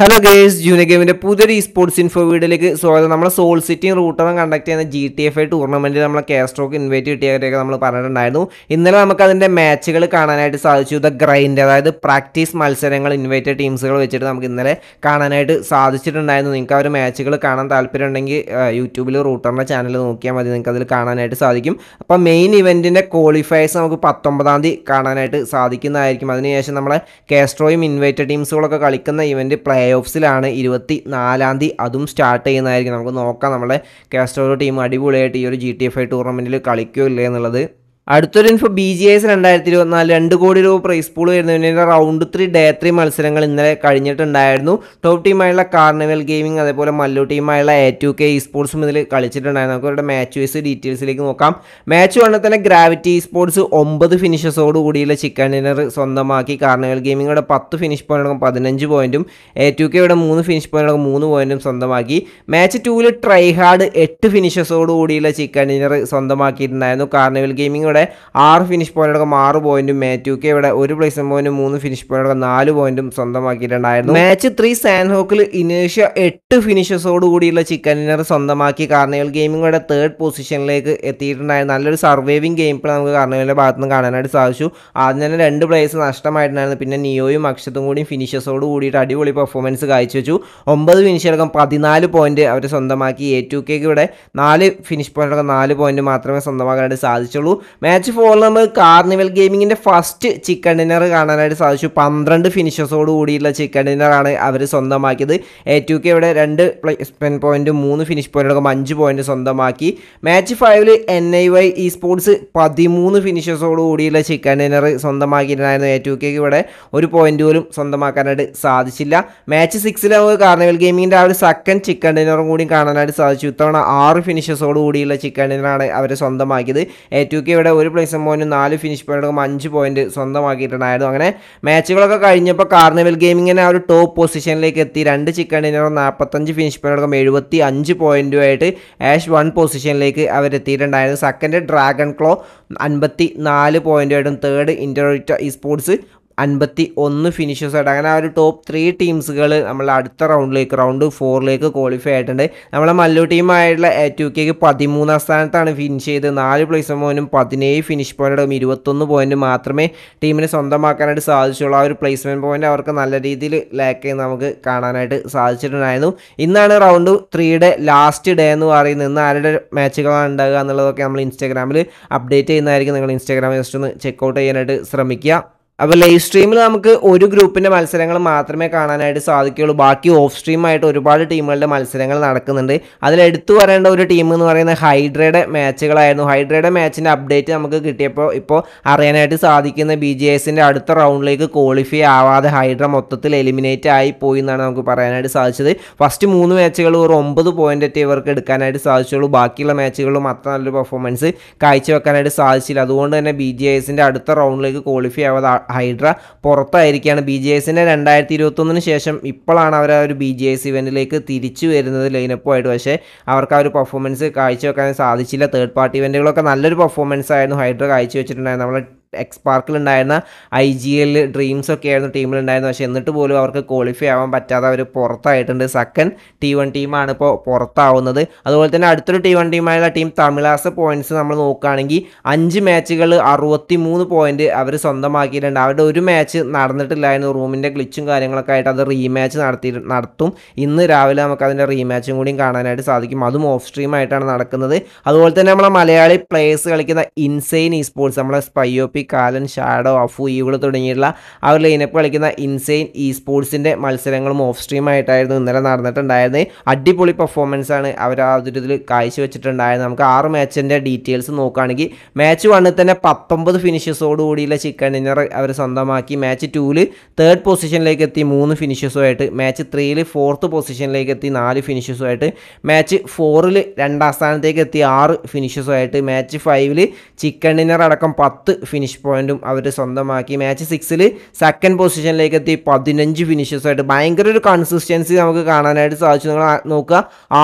hello girls junior ഗെയിമിൻ്റെ പുതിയൊരു E sports info വീഡിയോയിലേക്ക് സ്വാഗതം നമ്മൾ സോൾ സിറ്റിയും റൂട്ടറും കണ്ടക്ട് ചെയ്യുന്ന ജി ടി എഫ് ഐ ടൂർണമെൻറ്റിൽ നമ്മളെ കാസ്ട്രോക്ക് ഇൻവൈറ്റ് കിട്ടിയവരെയൊക്കെ നമ്മൾ പറഞ്ഞിട്ടുണ്ടായിരുന്നു ഇന്നലെ നമുക്ക് അതിൻ്റെ മാച്ചുകൾ കാണാനായിട്ട് സാധിച്ചു ദ ഗ്രൈൻഡ് അതായത് പ്രാക്ടീസ് മത്സരങ്ങൾ ഇൻവൈറ്റഡ് ടീംസുകൾ വെച്ചിട്ട് നമുക്ക് ഇന്നലെ കാണാനായിട്ട് സാധിച്ചിട്ടുണ്ടായിരുന്നു നിങ്ങൾക്ക് ആ ഒരു മാച്ചുകൾ കാണാൻ ഉണ്ടെങ്കിൽ യൂട്യൂബിൽ റൂട്ടറിൻ്റെ ചാനൽ നോക്കിയാൽ മതി നിങ്ങൾക്ക് അതിൽ കാണാനായിട്ട് സാധിക്കും അപ്പോൾ മെയിൻ ഇവൻറ്റിൻ്റെ ക്വാളിഫയേഴ്സ് നമുക്ക് പത്തൊമ്പതാം തീയതി കാണാനായിട്ട് സാധിക്കുന്നതായിരിക്കും അതിനുശേഷം നമ്മളെ കാസ്ട്രോയും ഇൻവൈറ്റഡ് ടീംസുകളൊക്കെ കളിക്കുന്ന ഇവൻറ്റ് പ്ലേ ഓഫ്സിലാണ് ഇരുപത്തി നാലാം തീയതി അതും സ്റ്റാർട്ട് ചെയ്യുന്നതായിരിക്കും നമുക്ക് നോക്കാം നമ്മുടെ കാസ്ട്രോൾ ടീം അടിപൊളിയായിട്ട് ഈ ഒരു ജി ടി എഫ് ഐ ടൂർണമെൻറ്റിൽ കളിക്കുകയോ എന്നുള്ളത് അടുത്തൊരു ഇൻഫോ ബി ജി എസ് രണ്ടായിരത്തി ഇരുപത്തിനാല് രണ്ട് കോടി രൂപ പ്രൈസ് പൂൾ വരുന്നതിൻ്റെ റൗണ്ട് ത്രീ ഡേ ത്രീ മത്സരങ്ങൾ ഇന്നലെ കഴിഞ്ഞിട്ടുണ്ടായിരുന്നു ടോപ്പ് ടീമായുള്ള കാർണിവൽ ഗെയിമിംഗ് അതേപോലെ മല്ലു ടീമായുള്ള എ ടു കെ ഇ സ്പോർട്സും ഇതിൽ കളിച്ചിട്ടുണ്ടായിരുന്നു നമുക്ക് അവരുടെ മാച്ച് വൈസ് ഡീറ്റെയിൽസിലേക്ക് നോക്കാം മാച്ച് വേണ്ട തന്നെ ഗ്രാവിറ്റി സ്പോർട്സ് ഒമ്പത് ഫിനിഷസോട് കൂടിയുള്ള ചിക്കൻ ഡിന്നർ സ്വന്തമാക്കി കാർണിവൽ ഗെയിമിങ്ങോടെ പത്ത് ഫിനിഷ് പോയിൻ്റ് പതിനഞ്ച് പോയിൻറ്റും എ ടു കെയുടെ മൂന്ന് ഫിനിഷ് പോയിൻ്റ് മൂന്ന് പോയിൻറ്റും സ്വന്തമാക്കി മാച്ച് ടൂവിൽ ട്രൈഹാർഡ് എട്ട് ഫിനിഷസോട് കൂടിയുള്ള ചിക്കൻ ഡിന്നർ സ്വന്തമാക്കിയിട്ടുണ്ടായിരുന്നു കാർണിവൽ ഗെയിമിംഗ് ഇവിടെ ആറ് ഫിനിഷ് പോയിന്റ് അടക്കം ആറ് പോയിന്റും മാത്യു കെ ഇവിടെ ഒരു പ്ലേസ് പോയിന്റും മൂന്ന് ഫിനിഷ് പോയിന്റ് അടക്കം നാല് പോയിന്റും സ്വന്തമാക്കിയിട്ടുണ്ടായിരുന്നു മാച്ച് ത്രീ സാൻഹോക്കിൽ ഇനേഷ്യ എട്ട് ഫിനിഷസോട് കൂടിയുള്ള ചിക്കൻ ഡിന്നർ സ്വന്തമാക്കി കാർണിവൽ ഗെയിമിങ്ങോടെ തേർഡ് പൊസിഷനിലേക്ക് എത്തിയിട്ടുണ്ടായിരുന്നു നല്ലൊരു സർവൈവിംഗ് ഗെയിം പ്ലേ നമുക്ക് കാർണിവലിന്റെ ഭാഗത്ത് നിന്ന് കാണാനായിട്ട് സാധിച്ചു ആദ്യം തന്നെ രണ്ട് പ്ലേസ് നഷ്ടമായിട്ടുണ്ടായിരുന്നു പിന്നെ നിയോയും അക്ഷത്തും കൂടിയും ഫിനിഷസോട് കൂടിയിട്ട് അടിപൊളി പെർഫോമൻസ് കാഴ്ച വെച്ചു ഒമ്പത് ഫിനിഷ് അടക്കം പതിനാല് പോയിന്റ് അവർ സ്വന്തമാക്കി എ ടു കെക്ക് ഇവിടെ നാല് ഫിനിഷ് പോയിന്റ് അടക്കം നാല് പോയിന്റ് മാത്രമേ സ്വന്തമാക്കാനായിട്ട് സാധിച്ചുള്ളൂ മാച്ച് ഫോറിൽ നമ്മൾ കാർണിവൽ ഗെയിമിങ്ങിൻ്റെ ഫസ്റ്റ് ചിക്കൻ ഡിന്നർ കാണാനായിട്ട് സാധിച്ചു പന്ത്രണ്ട് ഫിനിഷേഴ്സോട് കൂടിയുള്ള ചിക്കൻ ഡിന്നറാണ് അവർ സ്വന്തമാക്കിയത് എ ടു കെ ഇവിടെ രണ്ട് സ്പെൻ പോയിന്റ് മൂന്ന് ഫിനിഷ് പോയിൻ്റ് അഞ്ച് പോയിൻറ്റ് സ്വന്തമാക്കി മാച്ച് ഫൈവിൽ N I Y E sports പതിമൂന്ന് ഫിനിഷേഴ്സോട് കൂടിയുള്ള ചിക്കൻ ഡിന്നർ സ്വന്തമാക്കിയിട്ടുണ്ടായിരുന്നു എ ടു കെക്ക് ഇവിടെ ഒരു പോയിന്റ് പോലും സ്വന്തമാക്കാനായിട്ട് സാധിച്ചില്ല മാച്ച് സിക്സിൽ നമുക്ക് കാർണിവൽ ഗെയിമിങ്ങിൻ്റെ ആ ഒരു സെക്കൻഡ് ചിക്കൻ ഡിന്നറും കൂടി കാണാനായിട്ട് സാധിച്ചു ഇത്തവണ ആറ് ഫിനിഷേഴ്സോട് കൂടിയുള്ള ചിക്കൻ ഡിന്നറാണ് അവർ സ്വന്തമാക്കിയത് എ ടു കെ ഇവിടെ ഉൾപ്പെടെ ഒരു പ്ലേസ് എംബോയിനും നാല് ഫിനിഷ് പോയിന്റും അഞ്ച് പോയിന്റ് സ്വന്തമാക്കിയിട്ടുണ്ടായിരുന്നു അങ്ങനെ മാച്ചുകളൊക്കെ കഴിഞ്ഞപ്പോൾ കാർണിവൽ ഗെയിമിങ്ങിനെ ആ ഒരു ടോപ്പ് പൊസിഷനിലേക്ക് എത്തി രണ്ട് ചിക്കൻ ഡിന്നറും നാൽപ്പത്തഞ്ച് ഫിനിഷ് പോയിന്റും എഴുപത്തി അഞ്ച് പോയിന്റുമായിട്ട് ആഷ് വൺ പൊസിഷനിലേക്ക് അവരെത്തിയിട്ടുണ്ടായിരുന്നു സെക്കൻഡ് ഡ്രാഗൺ ക്ലോ അൻപത്തി നാല് പോയിന്റുമായിട്ടും തേർഡ് ഇൻ്റർ ഇ സ്പോർട്സ് അൻപത്തി ഒന്ന് ഫിനിഷേഴ്സ് ആയിട്ട് അങ്ങനെ ആ ഒരു ടോപ്പ് ത്രീ ടീംസുകൾ നമ്മൾ അടുത്ത റൗണ്ടിലേക്ക് റൗണ്ട് ഫോറിലേക്ക് ക്വാളിഫൈ ആയിട്ടുണ്ട് നമ്മളെ മല്ലു ടീമായിട്ടുള്ള ടു കെക്ക് പതിമൂന്നാം സ്ഥാനത്താണ് ഫിനിഷ് ചെയ്ത് നാല് പ്ലേസ് പോയിന്റും പതിനേഴ് ഫിനിഷ് പോയിന്റും ഇരുപത്തൊന്ന് പോയിന്റ് മാത്രമേ ടീമിന് സ്വന്തമാക്കാനായിട്ട് സാധിച്ചുള്ളൂ ആ ഒരു പ്ലേസ്മെൻറ്റ് പോയിന്റ് അവർക്ക് നല്ല രീതിയിൽ ലാക്ക് ചെയ്യുന്ന നമുക്ക് കാണാനായിട്ട് സാധിച്ചിട്ടുണ്ടായിരുന്നു ഇന്നാണ് റൗണ്ട് ത്രീയുടെ ലാസ്റ്റ് ഡേ എന്ന് പറയുന്നത് ഇന്ന് ആരുടെ മാച്ചുകളാണ് ഉണ്ടാകുക എന്നുള്ളതൊക്കെ നമ്മൾ ഇൻസ്റ്റാഗ്രാമിൽ അപ്ഡേറ്റ് ചെയ്യുന്നതായിരിക്കും നിങ്ങൾ ഇൻസ്റ്റാഗ്രാമിൽ ജസ്റ്റ് ഒന്ന് ചെക്ക്ഔട്ട് ചെയ്യാനായിട്ട് ശ്രമിക്കുക അപ്പോൾ ലൈവ് സ്ട്രീമിൽ നമുക്ക് ഒരു ഗ്രൂപ്പിൻ്റെ മത്സരങ്ങൾ മാത്രമേ കാണാനായിട്ട് സാധിക്കുകയുള്ളൂ ബാക്കി ഓഫ് സ്ട്രീമായിട്ട് ഒരുപാട് ടീമുകളുടെ മത്സരങ്ങൾ നടക്കുന്നുണ്ട് അതിൽ എടുത്തു പറയേണ്ട ഒരു ടീം എന്ന് പറയുന്നത് ഹൈഡ്രയുടെ മാച്ചുകളായിരുന്നു ഹൈഡ്രയുടെ മാച്ചിൻ്റെ അപ്ഡേറ്റ് നമുക്ക് കിട്ടിയപ്പോൾ ഇപ്പോൾ അറിയാനായിട്ട് സാധിക്കുന്ന ബി ജി എസിൻ്റെ അടുത്ത റൗണ്ടിലേക്ക് ക്വാളിഫൈ ആവാതെ ഹൈഡ്ര മൊത്തത്തിൽ എലിമിനേറ്റ് ആയി പോയി എന്നാണ് നമുക്ക് പറയാനായിട്ട് സാധിച്ചത് ഫസ്റ്റ് മൂന്ന് മാച്ചുകൾ ഒരു ഒമ്പത് പോയിൻ്റൊക്കെ ഇവർക്ക് എടുക്കാനായിട്ട് സാധിച്ചുള്ളൂ ബാക്കിയുള്ള മാച്ചുകളും അത്ര നല്ലൊരു പെർഫോമൻസ് കാഴ്ചവെക്കാനായിട്ട് സാധിച്ചില്ല അതുകൊണ്ട് തന്നെ ബി ജി എസിൻ്റെ അടുത്ത റൗണ്ടിലേക്ക് ക്വാളിഫൈ ആവാതെ ഹൈഡ്ര പുറത്തായിരിക്കുകയാണ് ബി ജെ എസിൻ്റെ രണ്ടായിരത്തി ഇരുപത്തൊന്നിന് ശേഷം ഇപ്പോഴാണ് അവർ ആ ഒരു ബി ജെ എസ് ഇവൻറ്റിലേക്ക് തിരിച്ചു വരുന്നത് ലൈനപ്പുമായിട്ട് പക്ഷേ അവർക്ക് ആ ഒരു പെർഫോമൻസ് കാഴ്ചവെക്കാൻ സാധിച്ചില്ല തേർഡ് പാർട്ടി ഇവൻറ്റുകളൊക്കെ നല്ലൊരു പെർഫോമൻസ് ആയിരുന്നു ഹൈഡ്ര കാഴ്ചവെച്ചിട്ടുണ്ടായിരുന്നു നമ്മളെ എക്സ് ഉണ്ടായിരുന്ന ഐ ജി എൽ ഡ്രീംസ് ഒക്കെ ആയിരുന്നു ടീമിലുണ്ടായിരുന്നത് പക്ഷേ എന്നിട്ട് പോലും അവർക്ക് ക്വാളിഫൈ ആവാൻ പറ്റാതെ അവർ പുറത്തായിട്ടുണ്ട് സെക്കൻഡ് ടി വൺ ടീമാണ് ഇപ്പോൾ പുറത്താവുന്നത് അതുപോലെ തന്നെ അടുത്തൊരു ടി വൺ ടീമായുള്ള ടീം തമിഴാസ് പോയിന്റ്സ് നമ്മൾ നോക്കുകയാണെങ്കിൽ അഞ്ച് മാച്ചുകൾ അറുപത്തി മൂന്ന് പോയിൻറ്റ് അവർ സ്വന്തമാക്കിയിട്ടുണ്ട് അവരുടെ ഒരു മാച്ച് നടന്നിട്ടില്ലായിരുന്നു റൂമിൻ്റെ ഗ്ലിച്ചും കാര്യങ്ങളൊക്കെ ആയിട്ട് അത് റീമാച്ച് നടത്തി നടത്തും ഇന്ന് രാവിലെ നമുക്ക് അതിൻ്റെ റീമാച്ചും കൂടിയും കാണാനായിട്ട് സാധിക്കും അതും ഓഫ് സ്ട്രീം ആയിട്ടാണ് നടക്കുന്നത് അതുപോലെ തന്നെ നമ്മളെ മലയാളി പ്ലേയേഴ്സ് കളിക്കുന്ന ഇൻസെയിൻ ഇ സ്പോർട്സ് നമ്മളെ Spy O P P Kalan Shadow Afu Evil തുടങ്ങിയിട്ടുള്ള ആ ഒരു ലൈനപ്പ് കളിക്കുന്ന ഇൻസെയിൻ ഇ സ്പോർട്സിൻ്റെ മത്സരങ്ങളും ഓഫ് സ്ട്രീമായിട്ടായിരുന്നു ഇന്നലെ നടന്നിട്ടുണ്ടായിരുന്നത് അടിപൊളി പെർഫോമൻസ് ആണ് അവർ ആ ഒരു ഇതിൽ കാഴ്ചവെച്ചിട്ടുണ്ടായത് നമുക്ക് ആറ് മാച്ചിൻ്റെ ഡീറ്റെയിൽസ് നോക്കുകയാണെങ്കിൽ മാച്ച് വണ്ണിൽ തന്നെ പത്തൊമ്പത് ഫിനിഷസോട് കൂടിയുള്ള ചിക്കൻ ഡിന്നർ അവർ സ്വന്തമാക്കി മാച്ച് ടൂവിൽ തേർഡ് പൊസിഷനിലേക്ക് എത്തി മൂന്ന് ഫിനിഷസുമായിട്ട് മാച്ച് ത്രീയിൽ ഫോർത്ത് പൊസിഷനിലേക്ക് എത്തി നാല് ഫിനിഷസുമായിട്ട് മാച്ച് ഫോറിൽ രണ്ടാം സ്ഥാനത്തേക്ക് എത്തി ആറ് ഫിനിഷസുമായിട്ട് മാച്ച് ഫൈവിൽ ചിക്കൻ ഡിന്നർ അടക്കം പത്ത് ഫിനിഷ് ഫിനിഷ് പോയിന്റും അവർ സ്വന്തമാക്കി മാച്ച് സിക്സിൽ സെക്കൻഡ് പൊസിഷനിലേക്ക് എത്തി പതിനഞ്ച് ഫിനിഷേഴ്സായിട്ട് ഭയങ്കര ഒരു കൺസിസ്റ്റൻസി നമുക്ക് കാണാനായിട്ട് സാധിച്ചു നിങ്ങൾ നോക്കുക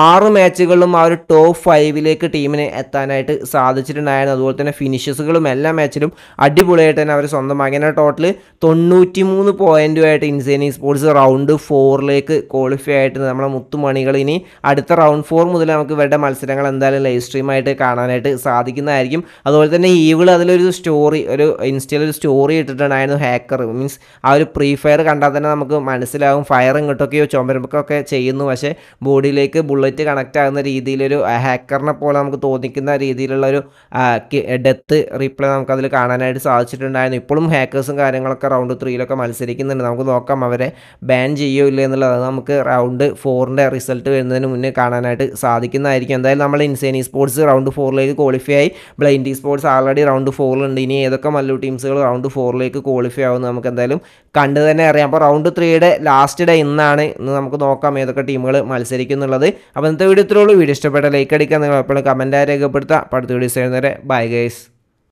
ആറ് മാച്ചുകളിലും ആ ഒരു ടോപ്പ് ഫൈവിലേക്ക് ടീമിന് എത്താനായിട്ട് സാധിച്ചിട്ടുണ്ടായിരുന്നു അതുപോലെ തന്നെ ഫിനിഷസുകളും എല്ലാ മാച്ചിലും അടിപൊളിയായിട്ട് തന്നെ അവർ സ്വന്തമാക്കി എന്നാൽ ടോട്ടൽ തൊണ്ണൂറ്റി മൂന്ന് പോയിൻറ്റുമായിട്ട് ഇൻസേനി സ്പോർട്സ് റൗണ്ട് ഫോറിലേക്ക് ക്വാളിഫൈ ആയിട്ട് നമ്മളെ മുത്തുമണികൾ ഇനി അടുത്ത റൗണ്ട് ഫോർ മുതൽ നമുക്ക് ഇവരുടെ മത്സരങ്ങൾ എന്തായാലും ലൈവ് സ്ട്രീമായിട്ട് കാണാനായിട്ട് സാധിക്കുന്നതായിരിക്കും അതുപോലെ തന്നെ ഈവിൾ അതിലൊരു സ്റ്റോറി ഒരു ഇൻസ്റ്റയിൽ ഒരു സ്റ്റോറി ഇട്ടിട്ടുണ്ടായിരുന്നു ഹാക്കർ മീൻസ് ആ ഒരു പ്രീ ഫയർ കണ്ടാൽ തന്നെ നമുക്ക് മനസ്സിലാവും ഫയർ ഇങ്ങോട്ടൊക്കെയോ ചുമരമ്പൊക്കെ ചെയ്യുന്നു പക്ഷേ ബോഡിയിലേക്ക് ബുള്ളറ്റ് കണക്റ്റ് ആകുന്ന രീതിയിലൊരു ഹാക്കറിനെ പോലെ നമുക്ക് തോന്നിക്കുന്ന രീതിയിലുള്ള ഒരു ഡെത്ത് റീപ്ലേ നമുക്കതിൽ കാണാനായിട്ട് സാധിച്ചിട്ടുണ്ടായിരുന്നു ഇപ്പോഴും ഹാക്കേഴ്സും കാര്യങ്ങളൊക്കെ റൗണ്ട് ത്രീയിലൊക്കെ മത്സരിക്കുന്നുണ്ട് നമുക്ക് നോക്കാം അവരെ ബാൻ ചെയ്യോ ഇല്ല എന്നുള്ളത് നമുക്ക് റൗണ്ട് ഫോറിൻ്റെ റിസൾട്ട് വരുന്നതിന് മുന്നേ കാണാനായിട്ട് സാധിക്കുന്നതായിരിക്കും എന്തായാലും നമ്മൾ ഇൻസേനി സ്പോർട്സ് റൗണ്ട് ഫോറിലേക്ക് ക്വാളിഫൈ ആയി ബ്ലൈൻഡി സ്പോർട്സ് ആൾറെഡി റൗണ്ട് ഫോറിലുണ്ട് ഇനി ഏതൊക്കെ ഇതൊക്കെ മല്ലു ടീംസുകൾ റൗണ്ട് ഫോറിലേക്ക് ക്വാളിഫൈ ആവുമെന്ന് നമുക്ക് എന്തായാലും കണ്ടു തന്നെ അറിയാം അപ്പോൾ റൗണ്ട് ത്രീയുടെ ലാസ്റ്റ് ഡേ ഇന്നാണ് ഇന്ന് നമുക്ക് നോക്കാം ഏതൊക്കെ ടീമുകൾ മത്സരിക്കുന്നുള്ളത് അപ്പോൾ ഇന്നത്തെ വീഡിയോ ഇത്രയുള്ളൂ വീഡിയോ ഇഷ്ടപ്പെട്ട ലൈക്ക് അടിക്കാൻ നിങ്ങൾ എപ്പോഴും കമൻറ്റായി രേഖപ്പെടുത്താം അപ്പോൾ അടുത്ത വീഡിയോസ് എഴുന്നേരെ ബൈ ഗൈസ്